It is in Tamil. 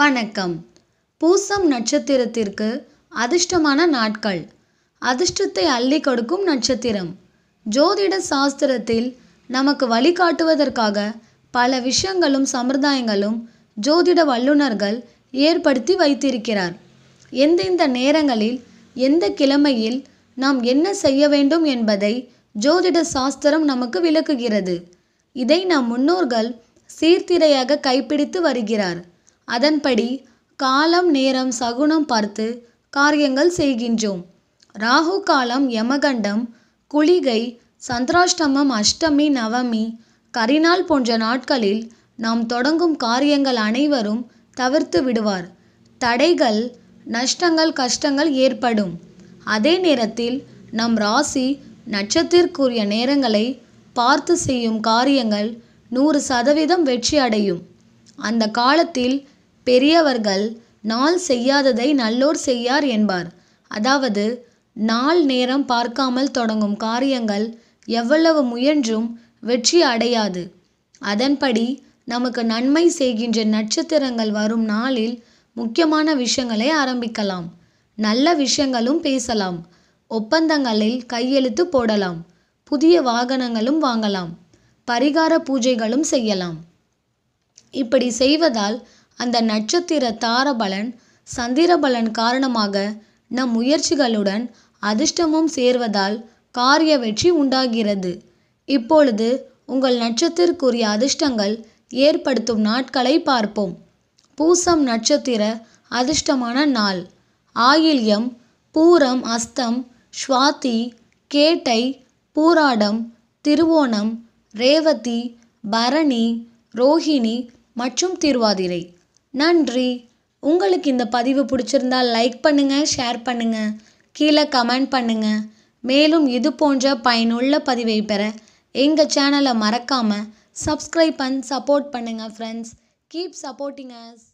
வணக்கம் பூசம் நட்சத்திரத்திற்கு அதிர்ஷ்டமான நாட்கள் அதிர்ஷ்டத்தை அள்ளி கொடுக்கும் நட்சத்திரம் ஜோதிட சாஸ்திரத்தில் நமக்கு வழிகாட்டுவதற்காக பல விஷயங்களும் சம்பிரதாயங்களும் ஜோதிட வல்லுநர்கள் ஏற்படுத்தி வைத்திருக்கிறார் எந்தெந்த நேரங்களில் எந்த கிழமையில் நாம் என்ன செய்ய வேண்டும் என்பதை ஜோதிட சாஸ்திரம் நமக்கு விளக்குகிறது இதை நம் முன்னோர்கள் சீர்திரையாக கைப்பிடித்து வருகிறார் அதன்படி காலம் நேரம் சகுனம் பார்த்து காரியங்கள் செய்கின்றோம் ராகு காலம் யமகண்டம் குளிகை சந்திராஷ்டமம் அஷ்டமி நவமி கரிநாள் போன்ற நாட்களில் நாம் தொடங்கும் காரியங்கள் அனைவரும் தவிர்த்து விடுவார் தடைகள் நஷ்டங்கள் கஷ்டங்கள் ஏற்படும் அதே நேரத்தில் நம் ராசி நட்சத்திற்குரிய நேரங்களை பார்த்து செய்யும் காரியங்கள் நூறு சதவீதம் வெற்றி அடையும் அந்த காலத்தில் பெரியவர்கள் நாள் செய்யாததை நல்லோர் செய்யார் என்பார் அதாவது நாள் நேரம் பார்க்காமல் தொடங்கும் காரியங்கள் எவ்வளவு முயன்றும் வெற்றி அடையாது அதன்படி நமக்கு நன்மை செய்கின்ற நட்சத்திரங்கள் வரும் நாளில் முக்கியமான விஷயங்களை ஆரம்பிக்கலாம் நல்ல விஷயங்களும் பேசலாம் ஒப்பந்தங்களில் கையெழுத்து போடலாம் புதிய வாகனங்களும் வாங்கலாம் பரிகார பூஜைகளும் செய்யலாம் இப்படி செய்வதால் அந்த நட்சத்திர தாரபலன் சந்திரபலன் காரணமாக நம் முயற்சிகளுடன் அதிர்ஷ்டமும் சேர்வதால் காரிய வெற்றி உண்டாகிறது இப்பொழுது உங்கள் நட்சத்திற்குரிய அதிர்ஷ்டங்கள் ஏற்படுத்தும் நாட்களை பார்ப்போம் பூசம் நட்சத்திர அதிர்ஷ்டமான நாள் ஆயில்யம் பூரம் அஸ்தம் ஸ்வாதி கேட்டை பூராடம் திருவோணம் ரேவதி பரணி ரோஹிணி மற்றும் திருவாதிரை நன்றி உங்களுக்கு இந்த பதிவு பிடிச்சிருந்தா லைக் பண்ணுங்கள் ஷேர் பண்ணுங்கள் கீழே கமெண்ட் பண்ணுங்கள் மேலும் இது போன்ற பயனுள்ள பதிவை பெற எங்கள் சேனலை மறக்காமல் சப்ஸ்கிரைப் அண்ட் சப்போர்ட் பண்ணுங்கள் ஃப்ரெண்ட்ஸ் கீப் சப்போர்ட்டிங் அஸ்